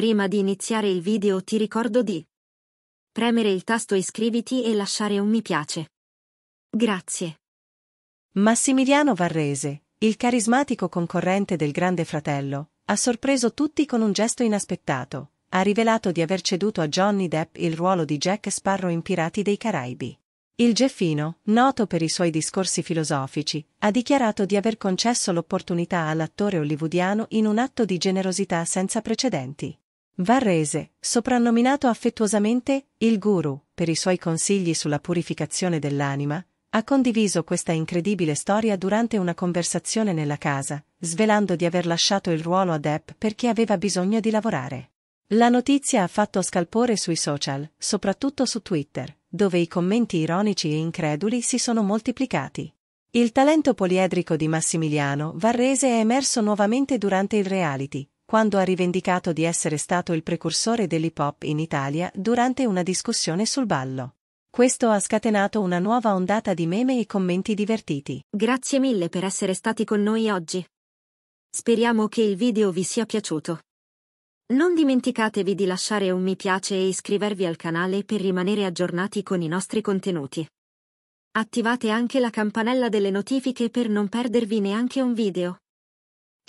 Prima di iniziare il video ti ricordo di premere il tasto iscriviti e lasciare un mi piace. Grazie. Massimiliano Varrese, il carismatico concorrente del Grande Fratello, ha sorpreso tutti con un gesto inaspettato. Ha rivelato di aver ceduto a Johnny Depp il ruolo di Jack Sparrow in Pirati dei Caraibi. Il Geffino, noto per i suoi discorsi filosofici, ha dichiarato di aver concesso l'opportunità all'attore hollywoodiano in un atto di generosità senza precedenti. Varrese, soprannominato affettuosamente il Guru per i suoi consigli sulla purificazione dell'anima, ha condiviso questa incredibile storia durante una conversazione nella casa, svelando di aver lasciato il ruolo ad App perché aveva bisogno di lavorare. La notizia ha fatto scalpore sui social, soprattutto su Twitter, dove i commenti ironici e increduli si sono moltiplicati. Il talento poliedrico di Massimiliano Varrese è emerso nuovamente durante il reality, quando ha rivendicato di essere stato il precursore dell'hip hop in Italia durante una discussione sul ballo. Questo ha scatenato una nuova ondata di meme e commenti divertiti. Grazie mille per essere stati con noi oggi. Speriamo che il video vi sia piaciuto. Non dimenticatevi di lasciare un mi piace e iscrivervi al canale per rimanere aggiornati con i nostri contenuti. Attivate anche la campanella delle notifiche per non perdervi neanche un video.